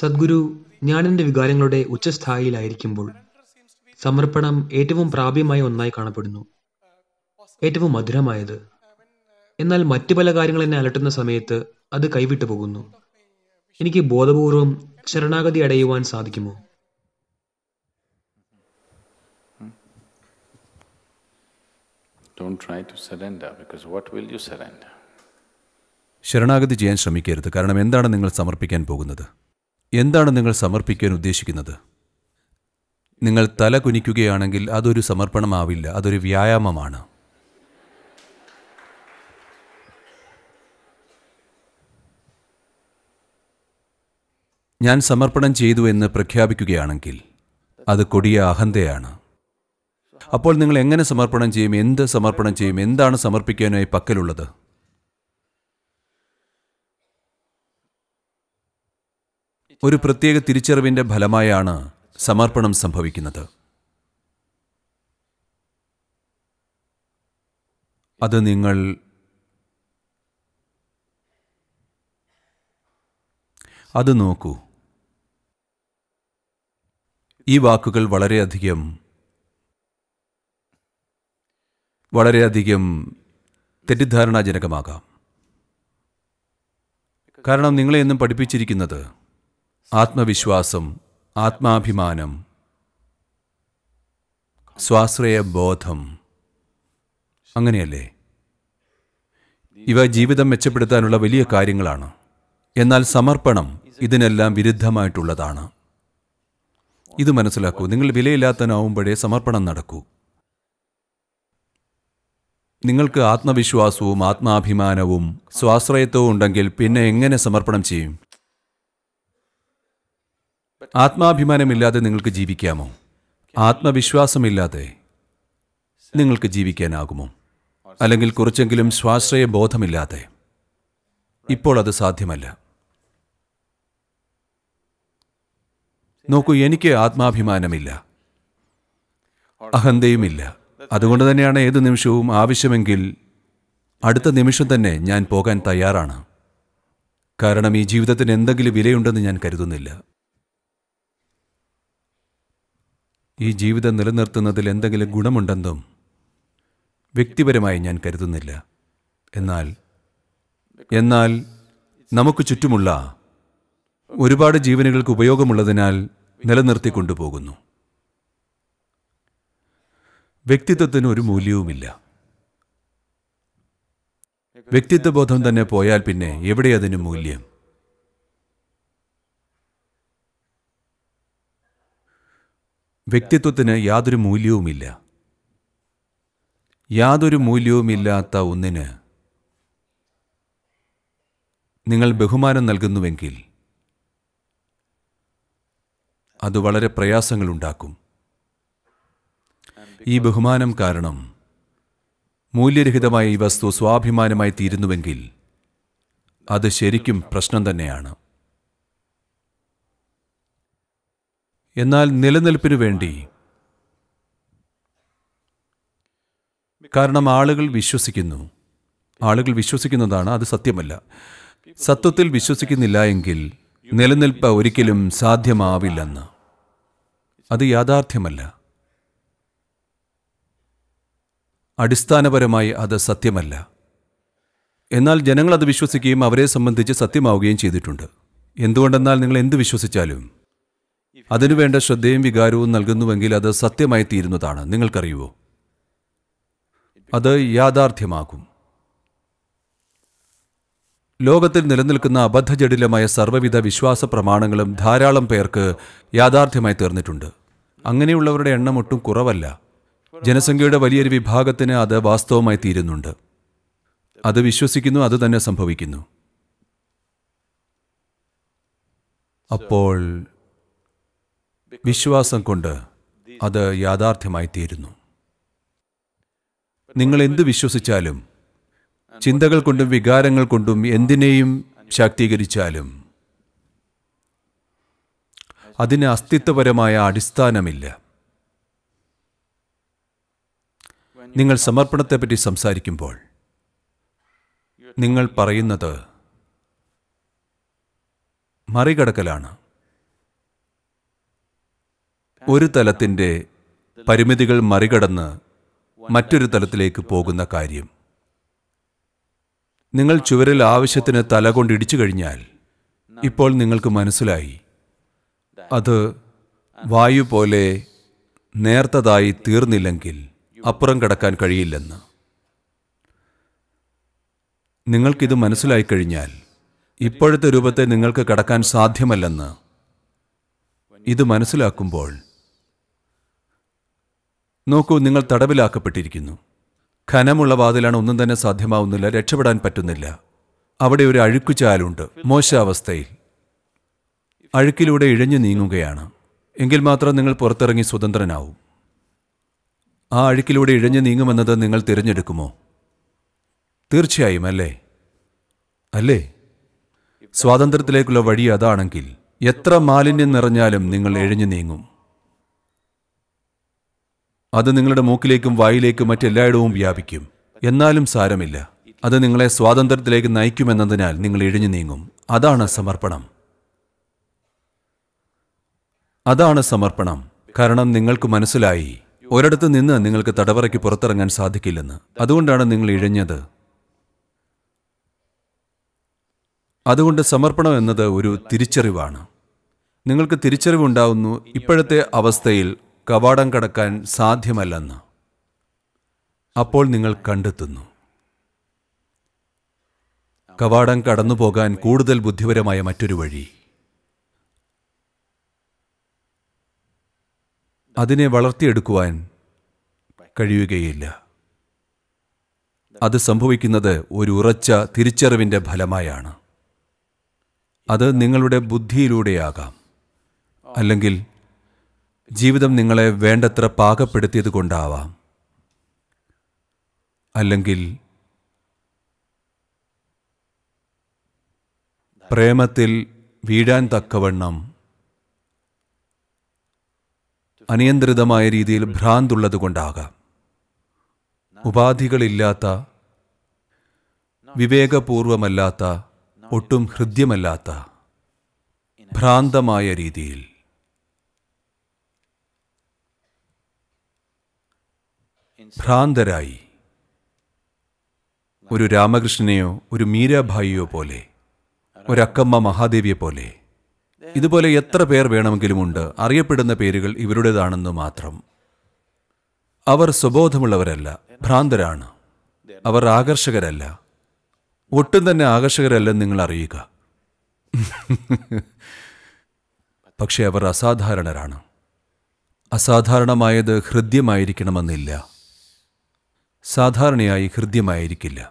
സദ്ഗുരു ഞാനെൻ്റെ വികാരങ്ങളുടെ ഉച്ചസ്ഥായിയിലായിരിക്കുമ്പോൾ സമർപ്പണം ഏറ്റവും പ്രാപ്യമായ ഒന്നായി കാണപ്പെടുന്നു ഏറ്റവും മധുരമായത് എന്നാൽ മറ്റു പല കാര്യങ്ങൾ എന്നെ അലട്ടുന്ന സമയത്ത് അത് കൈവിട്ടു പോകുന്നു എനിക്ക് ബോധപൂർവം ശരണാഗതി അടയുവാൻ സാധിക്കുമോ ശരണാഗതി ചെയ്യാൻ ശ്രമിക്കരുത് കാരണം എന്താണ് നിങ്ങൾ സമർപ്പിക്കാൻ പോകുന്നത് എന്താണ് നിങ്ങൾ സമർപ്പിക്കാൻ ഉദ്ദേശിക്കുന്നത് നിങ്ങൾ തല കുനിക്കുകയാണെങ്കിൽ അതൊരു സമർപ്പണമാവില്ല അതൊരു വ്യായാമമാണ് ഞാൻ സമർപ്പണം ചെയ്തു എന്ന് പ്രഖ്യാപിക്കുകയാണെങ്കിൽ അത് കൊടിയ അഹന്തയാണ് അപ്പോൾ നിങ്ങൾ എങ്ങനെ സമർപ്പണം ചെയ്യും എന്ത് സമർപ്പണം ചെയ്യും എന്താണ് സമർപ്പിക്കാനായി പക്കലുള്ളത് ഒരു പ്രത്യേക തിരിച്ചറിവിൻ്റെ ഫലമായാണ് സമർപ്പണം സംഭവിക്കുന്നത് അത് നിങ്ങൾ അത് നോക്കൂ ഈ വാക്കുകൾ വളരെയധികം വളരെയധികം തെറ്റിദ്ധാരണാജനകമാകാം കാരണം നിങ്ങളെ എന്നും പഠിപ്പിച്ചിരിക്കുന്നത് ആത്മവിശ്വാസം ആത്മാഭിമാനം സ്വാശ്രയബോധം അങ്ങനെയല്ലേ ഇവ ജീവിതം മെച്ചപ്പെടുത്താനുള്ള വലിയ കാര്യങ്ങളാണ് എന്നാൽ സമർപ്പണം ഇതിനെല്ലാം വിരുദ്ധമായിട്ടുള്ളതാണ് ഇത് മനസ്സിലാക്കൂ നിങ്ങൾ വിലയില്ലാത്തനാവുമ്പോഴേ സമർപ്പണം നടക്കൂ നിങ്ങൾക്ക് ആത്മവിശ്വാസവും ആത്മാഭിമാനവും സ്വാശ്രയത്വവും ഉണ്ടെങ്കിൽ പിന്നെ എങ്ങനെ സമർപ്പണം ചെയ്യും ആത്മാഭിമാനമില്ലാതെ നിങ്ങൾക്ക് ജീവിക്കാമോ ആത്മവിശ്വാസമില്ലാതെ നിങ്ങൾക്ക് ജീവിക്കാനാകുമോ അല്ലെങ്കിൽ കുറച്ചെങ്കിലും സ്വാശ്രയ ബോധമില്ലാതെ ഇപ്പോൾ അത് സാധ്യമല്ല നോക്കൂ എനിക്ക് ആത്മാഭിമാനമില്ല അഹന്തയുമില്ല അതുകൊണ്ട് തന്നെയാണ് ഏത് നിമിഷവും ആവശ്യമെങ്കിൽ അടുത്ത നിമിഷം തന്നെ ഞാൻ പോകാൻ തയ്യാറാണ് കാരണം ഈ ജീവിതത്തിന് എന്തെങ്കിലും വിലയുണ്ടെന്ന് ഞാൻ കരുതുന്നില്ല ഈ ജീവിതം നിലനിർത്തുന്നതിൽ എന്തെങ്കിലും ഗുണമുണ്ടെന്നും വ്യക്തിപരമായി ഞാൻ കരുതുന്നില്ല എന്നാൽ എന്നാൽ നമുക്ക് ചുറ്റുമുള്ള ഒരുപാട് ജീവനുകൾക്ക് ഉപയോഗമുള്ളതിനാൽ നിലനിർത്തിക്കൊണ്ടുപോകുന്നു വ്യക്തിത്വത്തിന് ഒരു മൂല്യവുമില്ല വ്യക്തിത്വബോധം തന്നെ പോയാൽ പിന്നെ എവിടെ അതിന് മൂല്യം വ്യക്തിത്വത്തിന് യാതൊരു മൂല്യവുമില്ല യാതൊരു മൂല്യവുമില്ലാത്ത ഒന്നിന് നിങ്ങൾ ബഹുമാനം നൽകുന്നുവെങ്കിൽ അത് വളരെ പ്രയാസങ്ങളുണ്ടാക്കും ഈ ബഹുമാനം കാരണം മൂല്യരഹിതമായ ഈ വസ്തു സ്വാഭിമാനമായി തീരുന്നുവെങ്കിൽ അത് ശരിക്കും പ്രശ്നം തന്നെയാണ് എന്നാൽ നിലനിൽപ്പിനു വേണ്ടി കാരണം ആളുകൾ വിശ്വസിക്കുന്നു ആളുകൾ വിശ്വസിക്കുന്നതാണ് അത് സത്യമല്ല സത്വത്തിൽ വിശ്വസിക്കുന്നില്ല എങ്കിൽ നിലനിൽപ്പ് ഒരിക്കലും സാധ്യമാവില്ലെന്ന് അത് യാഥാർത്ഥ്യമല്ല അടിസ്ഥാനപരമായി അത് സത്യമല്ല എന്നാൽ ജനങ്ങൾ അത് വിശ്വസിക്കുകയും അവരെ സംബന്ധിച്ച് സത്യമാവുകയും ചെയ്തിട്ടുണ്ട് എന്തുകൊണ്ടെന്നാൽ നിങ്ങൾ എന്ത് വിശ്വസിച്ചാലും അതിനുവേണ്ട ശ്രദ്ധയും വികാരവും നൽകുന്നുവെങ്കിൽ അത് സത്യമായി തീരുന്നതാണ് നിങ്ങൾക്കറിയുമോ അത് യാഥാർത്ഥ്യമാകും ലോകത്തിൽ നിലനിൽക്കുന്ന അബദ്ധജടിലമായ സർവ്വവിധ വിശ്വാസ പ്രമാണങ്ങളും ധാരാളം പേർക്ക് യാഥാർത്ഥ്യമായി തീർന്നിട്ടുണ്ട് അങ്ങനെയുള്ളവരുടെ എണ്ണം ഒട്ടും കുറവല്ല ജനസംഖ്യയുടെ വലിയൊരു വിഭാഗത്തിന് അത് വാസ്തവമായി തീരുന്നുണ്ട് അത് വിശ്വസിക്കുന്നു അത് തന്നെ സംഭവിക്കുന്നു അപ്പോൾ വിശ്വാസം കൊണ്ട് അത് യാഥാർത്ഥ്യമായി തീരുന്നു നിങ്ങൾ എന്ത് വിശ്വസിച്ചാലും ചിന്തകൾ കൊണ്ടും വികാരങ്ങൾ കൊണ്ടും എന്തിനേയും ശാക്തീകരിച്ചാലും അതിന് അസ്തിത്വപരമായ അടിസ്ഥാനമില്ല നിങ്ങൾ സമർപ്പണത്തെപ്പറ്റി സംസാരിക്കുമ്പോൾ നിങ്ങൾ പറയുന്നത് മറികടക്കലാണ് ഒരു തലത്തിൻ്റെ പരിമിതികൾ മറികടന്ന് മറ്റൊരു തലത്തിലേക്ക് പോകുന്ന കാര്യം നിങ്ങൾ ചുവരിൽ ആവശ്യത്തിന് തല കൊണ്ട് ഇടിച്ചു കഴിഞ്ഞാൽ ഇപ്പോൾ നിങ്ങൾക്ക് മനസ്സിലായി അത് വായു പോലെ നേർത്തതായി തീർന്നില്ലെങ്കിൽ അപ്പുറം കടക്കാൻ കഴിയില്ലെന്ന് നിങ്ങൾക്കിത് മനസ്സിലായി കഴിഞ്ഞാൽ ഇപ്പോഴത്തെ രൂപത്തെ നിങ്ങൾക്ക് കടക്കാൻ സാധ്യമല്ലെന്ന് ഇത് മനസ്സിലാക്കുമ്പോൾ നോക്കൂ നിങ്ങൾ തടവിലാക്കപ്പെട്ടിരിക്കുന്നു ഖനമുള്ള വാതിലാണ് ഒന്നും തന്നെ സാധ്യമാവുന്നില്ല രക്ഷപ്പെടാൻ പറ്റുന്നില്ല അവിടെ ഒരു അഴുക്കുചാലുണ്ട് മോശാവസ്ഥയിൽ അഴുക്കിലൂടെ ഇഴഞ്ഞു നീങ്ങുകയാണ് എങ്കിൽ മാത്രം നിങ്ങൾ പുറത്തിറങ്ങി സ്വതന്ത്രനാവും ആ അഴുക്കിലൂടെ ഇഴഞ്ഞു നീങ്ങുമെന്നത് നിങ്ങൾ തിരഞ്ഞെടുക്കുമോ തീർച്ചയായും അല്ലേ അല്ലേ സ്വാതന്ത്ര്യത്തിലേക്കുള്ള വഴി അതാണെങ്കിൽ എത്ര മാലിന്യം നിറഞ്ഞാലും നിങ്ങൾ എഴിഞ്ഞു നീങ്ങും അത് നിങ്ങളുടെ മൂക്കിലേക്കും വായിലേക്കും മറ്റെല്ലായിടവും വ്യാപിക്കും എന്നാലും സാരമില്ല അത് നിങ്ങളെ സ്വാതന്ത്ര്യത്തിലേക്ക് നയിക്കുമെന്നതിനാൽ നിങ്ങൾ ഇഴഞ്ഞു നീങ്ങും അതാണ് സമർപ്പണം അതാണ് സമർപ്പണം കാരണം നിങ്ങൾക്ക് മനസ്സിലായി ഒരിടത്ത് നിന്ന് നിങ്ങൾക്ക് തടവറയ്ക്ക് പുറത്തിറങ്ങാൻ സാധിക്കില്ലെന്ന് അതുകൊണ്ടാണ് നിങ്ങൾ ഇഴഞ്ഞത് അതുകൊണ്ട് സമർപ്പണം എന്നത് ഒരു തിരിച്ചറിവാണ് നിങ്ങൾക്ക് തിരിച്ചറിവുണ്ടാവുന്നു ഇപ്പോഴത്തെ അവസ്ഥയിൽ കവാടം കടക്കാൻ സാധ്യമല്ലെന്ന് അപ്പോൾ നിങ്ങൾ കണ്ടെത്തുന്നു കവാടം കടന്നു പോകാൻ കൂടുതൽ ബുദ്ധിപരമായ മറ്റൊരു വഴി അതിനെ വളർത്തിയെടുക്കുവാൻ കഴിയുകയില്ല അത് സംഭവിക്കുന്നത് ഒരു ഉറച്ച തിരിച്ചറിവിൻ്റെ ഫലമായാണ് അത് നിങ്ങളുടെ ബുദ്ധിയിലൂടെയാകാം അല്ലെങ്കിൽ ജീവിതം നിങ്ങളെ വേണ്ടത്ര പാകപ്പെടുത്തിയത് കൊണ്ടാവാം അല്ലെങ്കിൽ പ്രേമത്തിൽ വീഴാൻ തക്കവണ്ണം അനിയന്ത്രിതമായ രീതിയിൽ ഭ്രാന്തുള്ളതുകൊണ്ടാകാം ഉപാധികളില്ലാത്ത വിവേകപൂർവമല്ലാത്ത ഒട്ടും ഹൃദ്യമല്ലാത്ത ഭ്രാന്തമായ രീതിയിൽ ഭ്രാന്തരായി ഒരു രാമകൃഷ്ണനെയോ ഒരു മീരാഭായിയോ പോലെ ഒരക്കമ്മ മഹാദേവിയെ പോലെ ഇതുപോലെ എത്ര പേർ വേണമെങ്കിലുമുണ്ട് അറിയപ്പെടുന്ന പേരുകൾ ഇവരുടേതാണെന്ന് മാത്രം അവർ സ്വബോധമുള്ളവരല്ല ഭ്രാന്തരാണ് അവർ ആകർഷകരല്ല ഒട്ടും തന്നെ ആകർഷകരല്ലെന്ന് നിങ്ങൾ അറിയുക പക്ഷേ അവർ അസാധാരണരാണ് അസാധാരണമായത് ഹൃദ്യമായിരിക്കണമെന്നില്ല സാധാരണയായി ഹൃദ്യമായിരിക്കില്ല